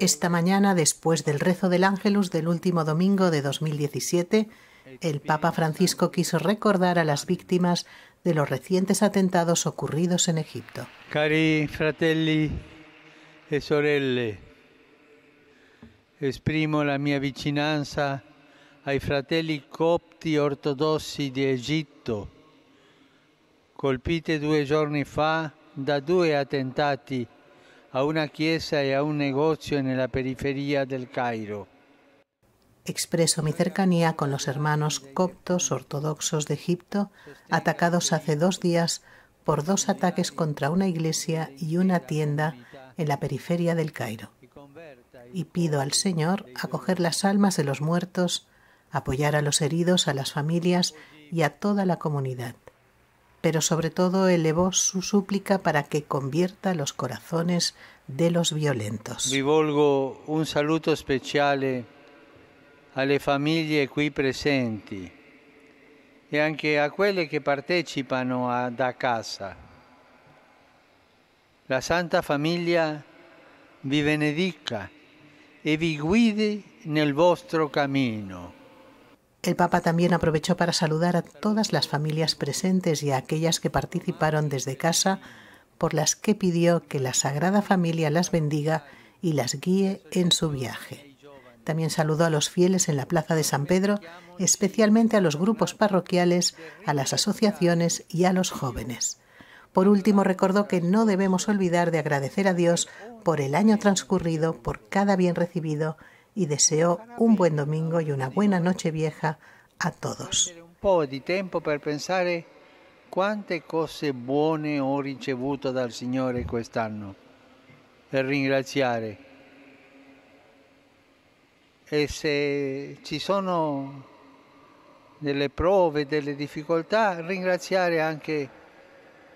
esta mañana, después del rezo del Ángelus del último domingo de 2017, el Papa Francisco quiso recordar a las víctimas de los recientes atentados ocurridos en Egipto. Cari fratelli e sorelle, esprimo la mia vicinanza ai fratelli copti ortodossi di Egitto, colpite due giorni fa da due attentati a una iglesia y a un negocio en la periferia del Cairo. Expreso mi cercanía con los hermanos coptos ortodoxos de Egipto, atacados hace dos días por dos ataques contra una iglesia y una tienda en la periferia del Cairo. Y pido al Señor acoger las almas de los muertos, apoyar a los heridos, a las familias y a toda la comunidad pero sobre todo elevó su súplica para que convierta los corazones de los violentos. Rivolgo un saludo especial eh, a las familias aquí presentes y también a quelle que participan en da casa. La Santa Familia vi benedica y vi guíe nel vostro camino. El Papa también aprovechó para saludar a todas las familias presentes y a aquellas que participaron desde casa, por las que pidió que la Sagrada Familia las bendiga y las guíe en su viaje. También saludó a los fieles en la Plaza de San Pedro, especialmente a los grupos parroquiales, a las asociaciones y a los jóvenes. Por último, recordó que no debemos olvidar de agradecer a Dios por el año transcurrido, por cada bien recibido y deseo un buen domingo y una buena noche vieja a todos. Un po' di tempo per pensare quante cose buone ho ricevuto dal Signore quest'anno, per ringraziare. E se ci sono delle prove, delle difficoltà, ringraziare anche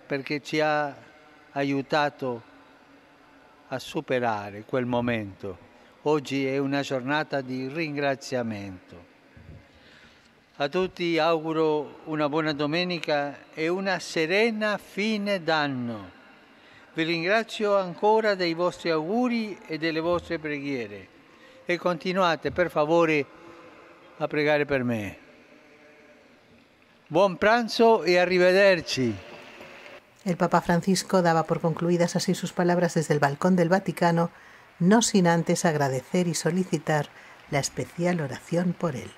perché ci ha aiutato a superare quel momento. Oggi è una giornata di ringraziamento. A tutti auguro una buona domenica e una serena fine d'anno. Vi ringrazio ancora dei vostri auguri e delle vostre preghiere e continuate per favore a pregare per me. Buon pranzo e arrivederci. El Papa Francisco daba por concluidas así sus palabras desde el balcón del Vaticano no sin antes agradecer y solicitar la especial oración por él.